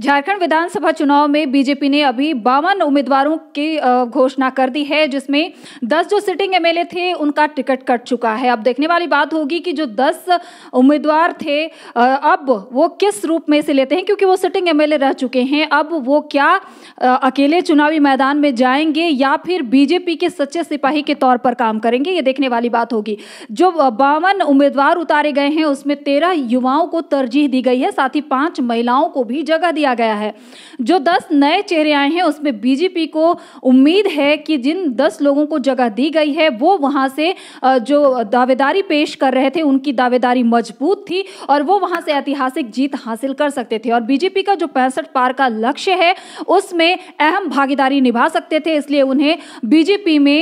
झारखंड विधानसभा चुनाव में बीजेपी ने अभी बावन उम्मीदवारों की घोषणा कर दी है जिसमें 10 जो सिटिंग एमएलए थे उनका टिकट कट चुका है अब देखने वाली बात होगी कि जो 10 उम्मीदवार थे अब वो किस रूप में से लेते हैं क्योंकि वो सिटिंग एमएलए रह चुके हैं अब वो क्या अकेले चुनावी मैदान में जाएंगे या फिर बीजेपी के सच्चे सिपाही के तौर पर काम करेंगे ये देखने वाली बात होगी जो बावन उम्मीदवार उतारे गए हैं उसमें तेरह युवाओं को तरजीह दी गई है साथ ही पांच महिलाओं को भी जगह दिया गया है जो दस नए चेहरे आए हैं उसमें बीजेपी को उम्मीद है कि जिन दस लोगों को जगह दी गई है वो वहां से जो दावेदारी पेश कर रहे थे उनकी दावेदारी मजबूत थी और वो वहां से ऐतिहासिक जीत हासिल कर सकते थे और बीजेपी का जो पैंसठ पार का लक्ष्य है उसमें में अहम भागीदारी निभा सकते थे इसलिए उन्हें बीजेपी में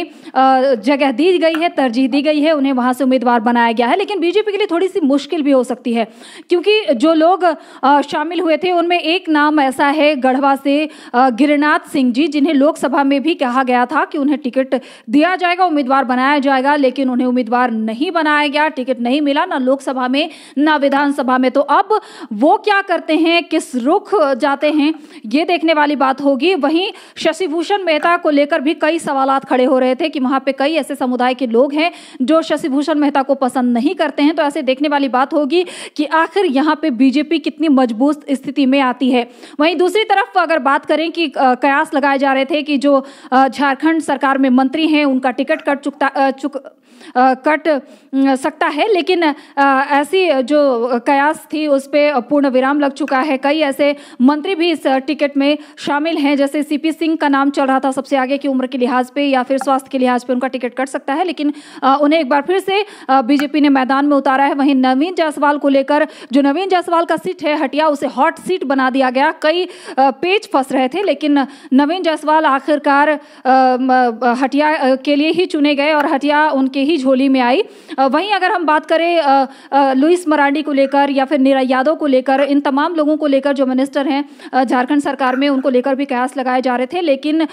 जगह दी गई है तरजीह दी गई है उन्हें वहां से उम्मीदवार बनाया गया है लेकिन बीजेपी के लिए थोड़ी सी मुश्किल भी हो सकती है क्योंकि जो लोग शामिल हुए थे उनमें एक नाम ऐसा है गढ़वा से गिरनाथ सिंह जी जिन्हें लोकसभा में भी कहा गया था कि उन्हें टिकट दिया जाएगा उम्मीदवार बनाया जाएगा लेकिन उन्हें उम्मीदवार नहीं बनाया गया टिकट नहीं मिला ना लोकसभा में ना विधानसभा में तो अब वो क्या करते हैं किस रुख जाते हैं ये देखने वाली बात हो होगी वहीं शशिभूषण मेहता को लेकर भी कई सवाल खड़े हो रहे थे कि वहां पे कई ऐसे समुदाय के लोग हैं जो शशिभूषण मेहता को पसंद नहीं करते हैं तो ऐसे देखने वाली बात होगी कि आखिर यहाँ पे बीजेपी कितनी मजबूत स्थिति में आती है वहीं दूसरी तरफ अगर बात करें कि कयास लगाए जा रहे थे कि जो झारखंड सरकार में मंत्री हैं उनका टिकट कट चुकता चुक कट सकता है लेकिन ऐसी जो कयास थी उस पर पूर्ण विराम लग चुका है कई ऐसे मंत्री भी इस टिकट में शामिल हैं जैसे सीपी सिंह का नाम चल रहा था सबसे आगे की उम्र के लिहाज पे या फिर स्वास्थ्य के लिहाज पे उनका टिकट कट सकता है लेकिन उन्हें एक बार फिर से बीजेपी ने मैदान में उतारा है वहीं नवीन जायसवाल को लेकर जो नवीन जायसवाल का सीट है हटिया उसे हॉट सीट बना दिया गया कई पेज फंस रहे थे लेकिन नवीन जायसवाल आखिरकार हटिया के लिए ही चुने गए और हटिया उनके ही झोली में आई वहीं अगर हम बात करें लुइस मरांडी को लेकर या फिर नीरा यादव को लेकर इन तमाम लोगों को लेकर जो मिनिस्टर हैं झारखंड सरकार में उनको लेकर भी कयास लगाए जा रहे थे लेकिन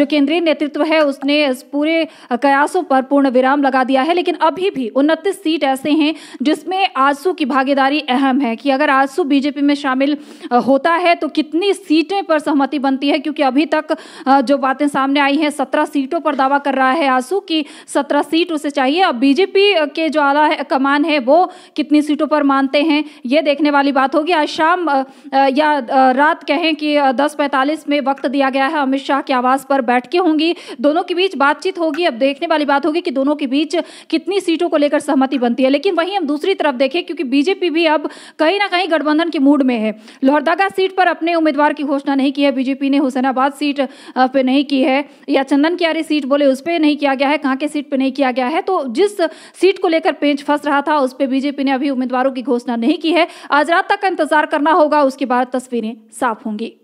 जो केंद्रीय नेतृत्व है उसने इस पूरे कयासों पर पूर्ण विराम लगा दिया है लेकिन अभी भी उनतीस सीट ऐसे हैं जिसमें आजसू की भागीदारी अहम है कि अगर आजसू बीजेपी में शामिल होता है तो कितनी सीटें पर सहमति बनती है क्योंकि अभी तक जो बातें सामने आई हैं सत्रह सीटों पर दावा कर रहा है आंसू की सत्रह सीट उसे चाहिए अब बीजेपी के जो आला है कमान है वो कितनी सीटों पर मानते हैं ये देखने वाली बात होगी आज शाम या रात कहें कि दस पैंतालीस में वक्त दिया गया है अमित शाह के आवास पर के होंगी दोनों के बीच बातचीत होगी अब देखने वाली बात होगी कि दोनों के बीच कितनी सीटों को लेकर सहमति बनती है लेकिन वहीं हम दूसरी तरफ देखें क्योंकि बीजेपी भी अब कहीं ना कहीं गठबंधन के मूड में है लोहरदगा सीट पर अपने उम्मीदवार की घोषणा नहीं की है बीजेपी ने हुसैनाबाद सीट पे नहीं की है या चंदन क्यारी सीट बोले उस पर नहीं किया गया है के सीट पर नहीं किया गया है तो जिस सीट को लेकर पेंच फंस रहा था उस पर बीजेपी ने अभी उम्मीदवारों की घोषणा नहीं की है आज रात तक इंतजार करना होगा उसके बाद तस्वीरें साफ होंगी